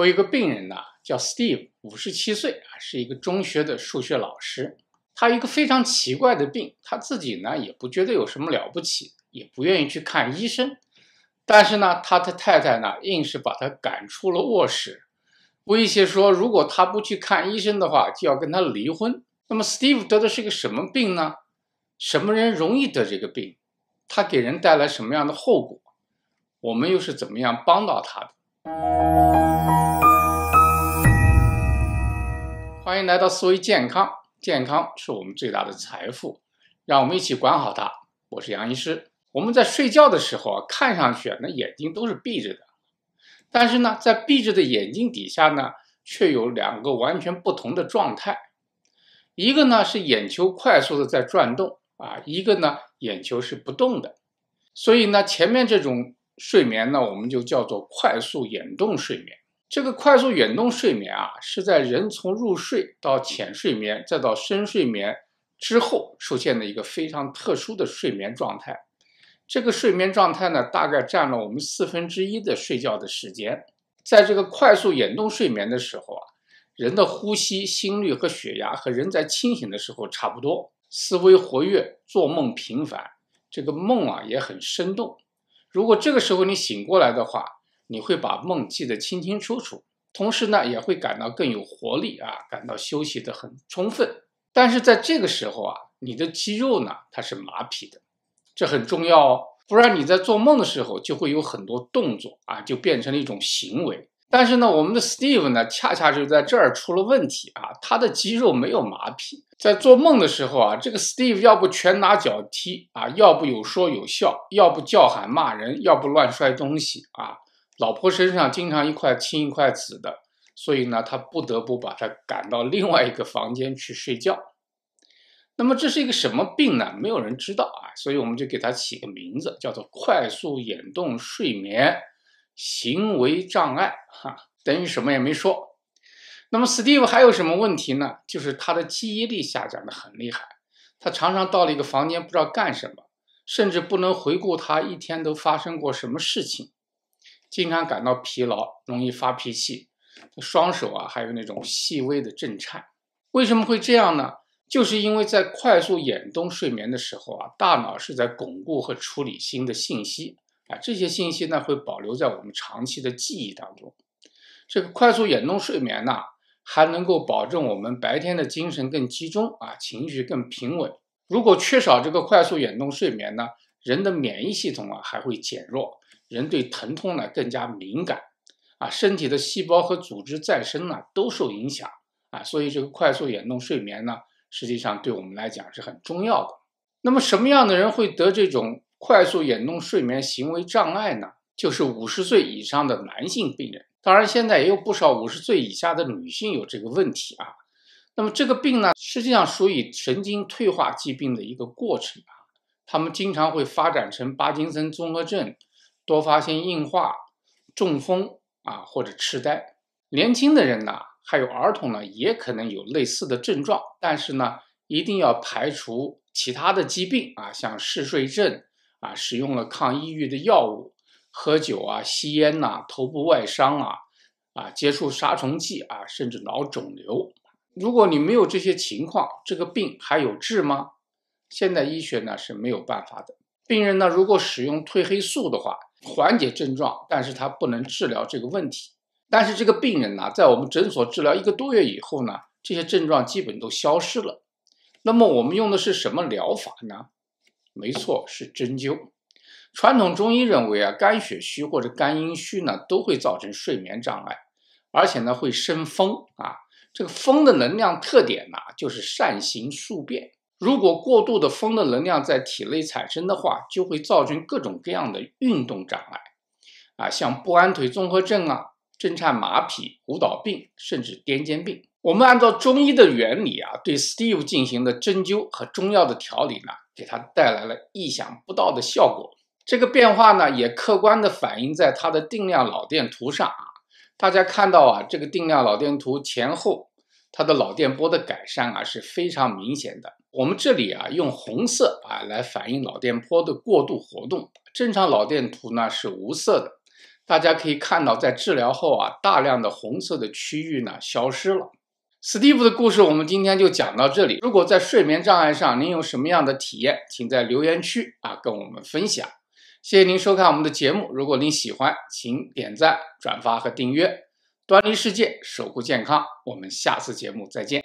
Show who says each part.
Speaker 1: 我有一个病人呢，叫 Steve，五十七岁啊，是一个中学的数学老师。他一个非常奇怪的病，他自己呢也不觉得有什么了不起，也不愿意去看医生。但是呢，他的太太呢硬是把他赶出了卧室，威胁说如果他不去看医生的话，就要跟他离婚。那么 Steve 得的是个什么病呢？什么人容易得这个病？他给人带来什么样的后果？我们又是怎么样帮到他的？来到思维健康，健康是我们最大的财富，让我们一起管好它。我是杨医师。我们在睡觉的时候啊，看上去那眼睛都是闭着的，但是呢，在闭着的眼睛底下呢，却有两个完全不同的状态。一个呢是眼球快速的在转动啊，一个呢眼球是不动的。所以呢，前面这种睡眠呢，我们就叫做快速眼动睡眠。这个快速眼动睡眠啊，是在人从入睡到浅睡眠再到深睡眠之后出现的一个非常特殊的睡眠状态。这个睡眠状态呢，大概占了我们四分之一的睡觉的时间。在这个快速眼动睡眠的时候啊，人的呼吸、心率和血压和人在清醒的时候差不多，思维活跃，做梦频繁，这个梦啊也很生动。如果这个时候你醒过来的话，你会把梦记得清清楚楚，同时呢也会感到更有活力啊，感到休息的很充分。但是在这个时候啊，你的肌肉呢它是麻痹的，这很重要哦，不然你在做梦的时候就会有很多动作啊，就变成了一种行为。但是呢，我们的 Steve 呢恰恰就在这儿出了问题啊，他的肌肉没有麻痹，在做梦的时候啊，这个 Steve 要不拳打脚踢啊，要不有说有笑，要不叫喊骂人，要不乱摔东西啊。老婆身上经常一块青一块紫的，所以呢，他不得不把她赶到另外一个房间去睡觉。那么这是一个什么病呢？没有人知道啊，所以我们就给他起个名字，叫做快速眼动睡眠行为障碍。哈，等于什么也没说。那么 Steve 还有什么问题呢？就是他的记忆力下降的很厉害，他常常到了一个房间不知道干什么，甚至不能回顾他一天都发生过什么事情。经常感到疲劳，容易发脾气，双手啊，还有那种细微的震颤，为什么会这样呢？就是因为在快速眼动睡眠的时候啊，大脑是在巩固和处理新的信息啊，这些信息呢会保留在我们长期的记忆当中。这个快速眼动睡眠呢，还能够保证我们白天的精神更集中啊，情绪更平稳。如果缺少这个快速眼动睡眠呢，人的免疫系统啊还会减弱。人对疼痛呢更加敏感，啊，身体的细胞和组织再生呢都受影响，啊，所以这个快速眼动睡眠呢，实际上对我们来讲是很重要的。那么什么样的人会得这种快速眼动睡眠行为障碍呢？就是五十岁以上的男性病人，当然现在也有不少五十岁以下的女性有这个问题啊。那么这个病呢，实际上属于神经退化疾病的一个过程啊，他们经常会发展成帕金森综合症。多发性硬化、中风啊，或者痴呆，年轻的人呢，还有儿童呢，也可能有类似的症状。但是呢，一定要排除其他的疾病啊，像嗜睡症啊，使用了抗抑郁的药物、喝酒啊、吸烟呐、头部外伤啊、啊接触杀虫剂啊，甚至脑肿瘤。如果你没有这些情况，这个病还有治吗？现代医学呢是没有办法的。病人呢，如果使用褪黑素的话，缓解症状，但是它不能治疗这个问题。但是这个病人呢，在我们诊所治疗一个多月以后呢，这些症状基本都消失了。那么我们用的是什么疗法呢？没错，是针灸。传统中医认为啊，肝血虚或者肝阴虚呢，都会造成睡眠障碍，而且呢会生风啊。这个风的能量特点呢，就是善行速变。如果过度的风的能量在体内产生的话，就会造成各种各样的运动障碍，啊，像不安腿综合症啊、震颤麻痹、舞蹈病，甚至癫痫病。我们按照中医的原理啊，对 Steve 进行的针灸和中药的调理呢，给他带来了意想不到的效果。这个变化呢，也客观的反映在他的定量脑电图上啊。大家看到啊，这个定量脑电图前后，他的脑电波的改善啊是非常明显的。我们这里啊，用红色啊来反映脑电波的过度活动。正常脑电图呢是无色的，大家可以看到，在治疗后啊，大量的红色的区域呢消失了。Steve 的故事，我们今天就讲到这里。如果在睡眠障碍上您有什么样的体验，请在留言区啊跟我们分享。谢谢您收看我们的节目。如果您喜欢，请点赞、转发和订阅。端倪世界，守护健康。我们下次节目再见。